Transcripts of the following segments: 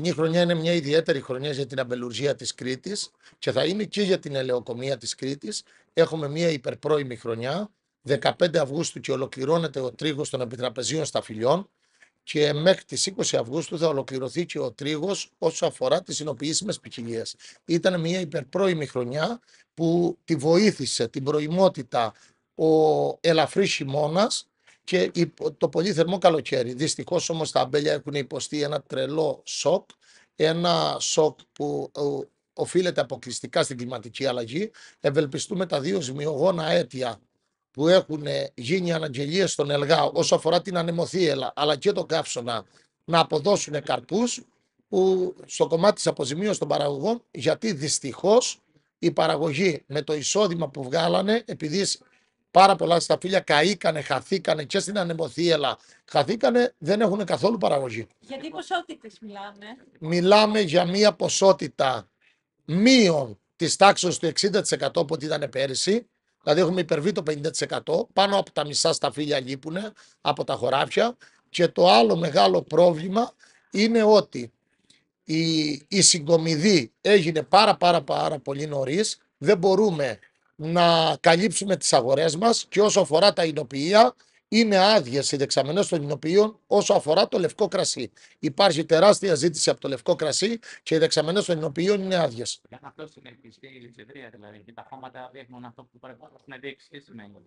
την χρονιά είναι μια ιδιαίτερη χρονιά για την αμπελουργία της Κρήτης και θα είναι και για την ελαιοκομία της Κρήτης. Έχουμε μια υπερπρόημη χρονιά. 15 Αυγούστου και ολοκληρώνεται ο τρίγος των επιτραπεζίων σταφυλιών και μέχρι τις 20 Αυγούστου θα ολοκληρωθεί και ο τρίγος όσο αφορά τις συνοποιήσιμες ποικιλίες. Ήταν μια υπερπρόημη χρονιά που τη βοήθησε την προημότητα ο ελαφρύς χειμώνας και το πολύ θερμό καλοκαίρι. Δυστυχώς όμως τα αμπέλια έχουν υποστεί ένα τρελό σοκ. Ένα σοκ που οφείλεται αποκλειστικά στην κλιματική αλλαγή. Ευελπιστούμε τα δύο ζημιογόνα αίτια που έχουν ε, γίνει αναγγελίες στον ΕΛΓΑΟ όσο αφορά την ανεμοθύελα αλλά και το καύσωνα να αποδώσουν καρπούς που στο κομμάτι της αποζημίωσης των παραγωγών, γιατί δυστυχώς η παραγωγή με το εισόδημα που βγάλανε, επειδή Πάρα πολλά στα φίλια καήκανε, χαθήκανε και στην ανεμοθύελα. Χαθήκανε, δεν έχουν καθόλου παραγωγή. Γιατί ποσότητες μιλάμε. Μιλάμε για μία ποσότητα μείον της τάξης του 60% που ό,τι ήταν πέρυσι. Δηλαδή έχουμε υπερβεί το 50%. Πάνω από τα μισά στα φίλια λείπουν από τα χωράφια. Και το άλλο μεγάλο πρόβλημα είναι ότι η, η συγκομιδή έγινε πάρα πάρα πάρα πολύ νωρίς. Δεν μπορούμε να καλύψουμε τις αγορές μας και όσο αφορά τα εινοποιεία είναι άδειες οι δεξαμενές των εινοποιείων όσο αφορά το λευκό κρασί. Υπάρχει τεράστια ζήτηση από το λευκό κρασί και οι δεξαμενές των εινοποιείων είναι άδειες. αυτό είναι η δηλαδή. Και τα χώματα αυτό που πρέπει να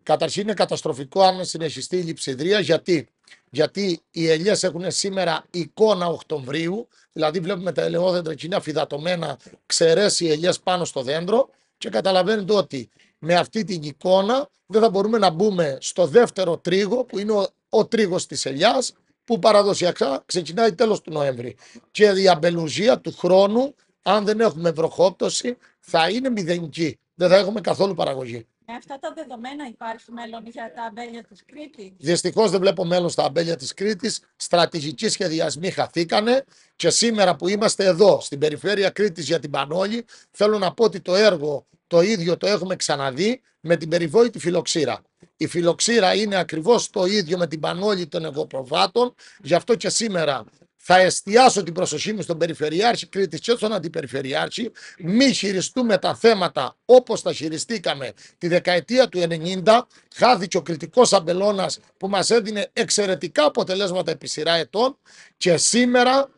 Καταρχήν είναι καταστροφικό αν συνεχιστεί η λειψιδρία. Γιατί, γιατί οι ελιές έχουν σήμερα εικόνα Οκτωβρίου. Δηλαδή βλέπουμε τα ελαιόδεντρα είναι αφιδατωμένα, ξερέσει οι ελιές πάνω στο δέντρο και καταλαβαίνετε ότι με αυτή την εικόνα δεν θα μπορούμε να μπούμε στο δεύτερο τρίγο που είναι ο, ο τρίγος της ελιάς που παραδοσιακά ξεκινάει τέλος του Νοέμβρη. Και η αμπελουζία του χρόνου, αν δεν έχουμε βροχόπτωση, θα είναι μηδενική. Δεν θα έχουμε καθόλου παραγωγή. Με αυτά τα δεδομένα υπάρχει μέλλον για τα αμπέλια της Κρήτης. Δυστυχώς δεν βλέπω μέλλον στα αμπέλια της Κρήτης. Στρατηγικοί σχεδιασμοί χαθήκανε και σήμερα που είμαστε εδώ στην περιφέρεια Κρήτης για την Πανόλη θέλω να πω ότι το έργο το ίδιο το έχουμε ξαναδεί με την περιβόητη φιλοξήρα. Η φιλοξήρα είναι ακριβώς το ίδιο με την πανόλη των εγωπροβάτων, γι' αυτό και σήμερα θα εστιάσω την προσοχή μου στον Περιφερειάρχη Κρήτης και στον Αντιπεριφερειάρχη. Μη χειριστούμε τα θέματα όπως τα χειριστήκαμε τη δεκαετία του 90. Χάθηκε ο κριτικός αμπελώνας που μας έδινε εξαιρετικά αποτελέσματα επί σειρά ετών και σήμερα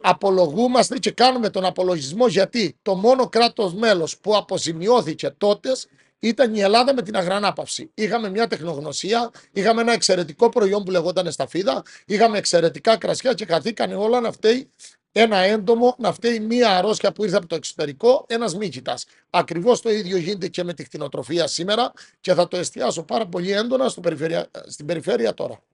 απολογούμαστε και κάνουμε τον απολογισμό γιατί το μόνο κράτος μέλος που αποζημιώθηκε τότες ήταν η Ελλάδα με την αγρανάπαυση. Είχαμε μια τεχνογνωσία, είχαμε ένα εξαιρετικό προϊόν που λεγόταν σταφίδα, είχαμε εξαιρετικά κρασιά και χαθήκανε όλα να φταίει ένα έντομο, να φταίει μία αρρώστια που ήρθε από το εξωτερικό, ένας μύκητα. Ακριβώς το ίδιο γίνεται και με τη χτινοτροφία σήμερα και θα το εστιάσω πάρα πολύ έντονα στην περιφέρεια τώρα.